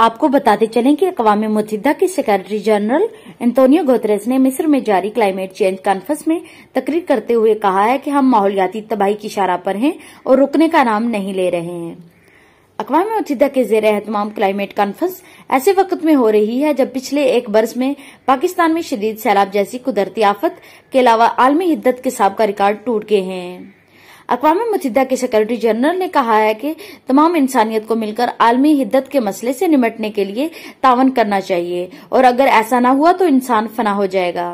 आपको बताते चलें कि अकवा मुतहदा के सेक्रेटरी जनरल एंतोनियो गोतरेस ने मिस्र में जारी क्लाइमेट चेंज कॉन्फ्रेंस में तकरीर करते हुए कहा है कि हम माहौलियाती तबाही की इशारा पर हैं और रुकने का नाम नहीं ले रहे हैं अकवा मुतहदा के जेर एहतमाम क्लाइमेट कॉन्फ्रेंस ऐसे वक्त में हो रही है जब पिछले एक बर्स में पाकिस्तान में शदीद सैलाब जैसी कुदरती आफत के अलावा आलमी हिद्दत के सबका रिकॉर्ड टूट गए हैं अकवा मुतहदा के सेक्रेटरी जनरल ने कहा है कि तमाम इंसानियत को मिलकर आलमी हिद्दत के मसले से निमटने के लिए तावन करना चाहिए और अगर ऐसा न हुआ तो इंसान फना हो जाएगा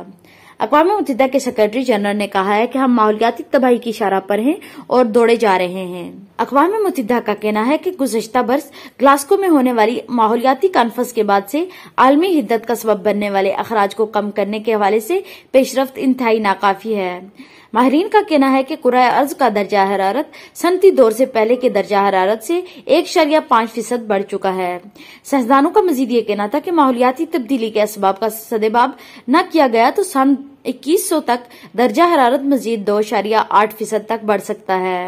अकवा मुतहदा के सेक्रेटरी जनरल ने कहा है कि हम माहौलियाती तबाही की इशारा पर हैं और दौड़े जा रहे हैं अखबार में मुतिद्दा का कहना है कि गुजश्ता बर्स ग्लास्को में होने वाली माहौलियाती कॉन्फ्रेंस के बाद से आलमी हिद्दत का सबब बनने वाले अखराज को कम करने के हवाले से पेशरफ इंतहाई नाकाफी है माहरीन का कहना है कि कुरा अर्ज का दर्जा हरारत सनती दौर से पहले के दर्जा हरारत से एक शरिया पाँच फीसद बढ़ चुका है साइंसदानों का मजीद ये कहना था कि माहौलियाती तब्दीली के इसबाब का सदेबाब न किया गया तो सन इक्कीस सौ तक दर्जा हरारत मजीद दो शरिया आठ फीसद तक बढ़ सकता है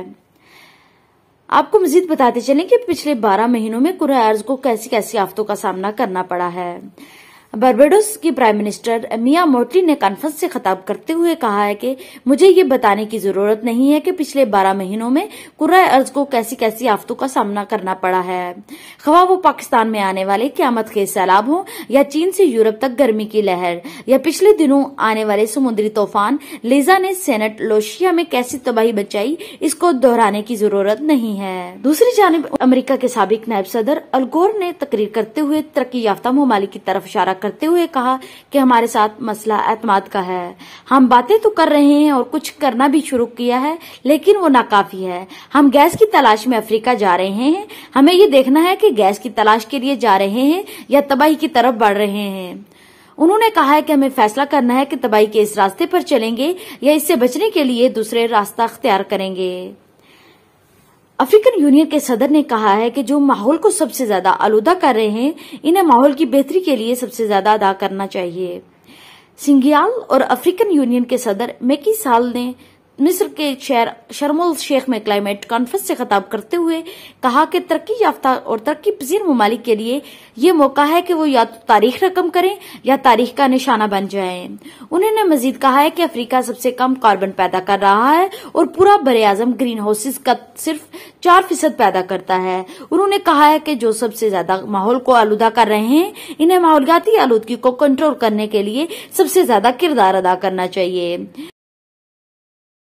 आपको मजीद बताते चलें कि पिछले 12 महीनों में अर्ज को कैसी कैसी आफतों का सामना करना पड़ा है बर्बेडोस की प्राइम मिनिस्टर मिया मोटली ने कॉन्फ्रेंस से खताब करते हुए कहा है कि मुझे ये बताने की जरूरत नहीं है कि पिछले बारह महीनों में कुर्रा अर्ज को कैसी कैसी आफतों का सामना करना पड़ा है खवा वो पाकिस्तान में आने वाले क्यामत के सैलाब हो या चीन से यूरोप तक गर्मी की लहर या पिछले दिनों आने वाले समुद्री तूफान लेजा ने सेनेट लोशिया में कैसी तबाही बचाई इसको दोहराने की जरूरत नहीं है दूसरी जानब अमरीका के सबक नायब सदर अलगोर ने तकरीर करते हुए तरक्की याफ्ता ममालिक की तरफ इशारा करते हुए कहा कि हमारे साथ मसला एतमाद का है हम बातें तो कर रहे हैं और कुछ करना भी शुरू किया है लेकिन वो नाकाफी है हम गैस की तलाश में अफ्रीका जा रहे हैं हमें ये देखना है कि गैस की तलाश के लिए जा रहे हैं या तबाही की तरफ बढ़ रहे हैं उन्होंने कहा है कि हमें फैसला करना है कि तबाही के इस रास्ते पर चलेंगे या इससे बचने के लिए दूसरे रास्ता अख्तियार करेंगे अफ्रीकन यूनियन के सदर ने कहा है कि जो माहौल को सबसे ज्यादा आलूदा कर रहे हैं इन्हें माहौल की बेहतरी के लिए सबसे ज्यादा अदा करना चाहिए सिंगियाल और अफ्रीकन यूनियन के सदर मेकी साल ने मिस्र के शहर शर्मुल शेख में क्लाइमेट कॉन्फ्रेंस से खताब करते हुए कहा कि तरक्की याफ्ता और तरक्की पजीर ममालिक के लिए ये मौका है कि वो या तो तारीख रकम करें या तारीख का निशाना बन जाए उन्होंने मजीद कहा है कि अफ्रीका सबसे कम कार्बन पैदा कर रहा है और पूरा बर आजम ग्रीन हाउसेज का सिर्फ चार फीसद पैदा करता है उन्होंने कहा है कि जो सबसे ज्यादा माहौल को आलूदा कर रहे हैं इन्हें माहौलियाती आलूदगी को कंट्रोल करने के लिए सबसे ज्यादा किरदार अदा करना चाहिए